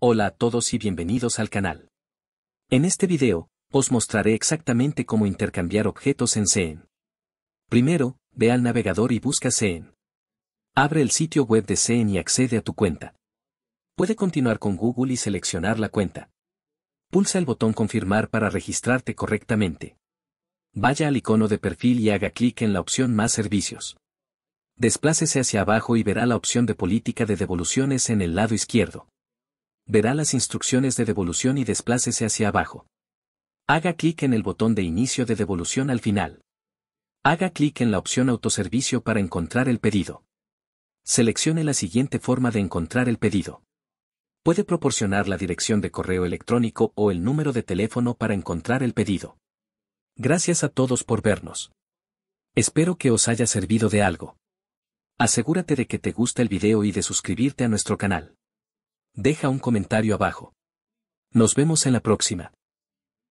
Hola a todos y bienvenidos al canal. En este video, os mostraré exactamente cómo intercambiar objetos en CEN. Primero, ve al navegador y busca CEN. Abre el sitio web de CEN y accede a tu cuenta. Puede continuar con Google y seleccionar la cuenta. Pulsa el botón confirmar para registrarte correctamente. Vaya al icono de perfil y haga clic en la opción más servicios. Desplácese hacia abajo y verá la opción de política de devoluciones en el lado izquierdo verá las instrucciones de devolución y desplácese hacia abajo. Haga clic en el botón de inicio de devolución al final. Haga clic en la opción autoservicio para encontrar el pedido. Seleccione la siguiente forma de encontrar el pedido. Puede proporcionar la dirección de correo electrónico o el número de teléfono para encontrar el pedido. Gracias a todos por vernos. Espero que os haya servido de algo. Asegúrate de que te gusta el video y de suscribirte a nuestro canal. Deja un comentario abajo. Nos vemos en la próxima.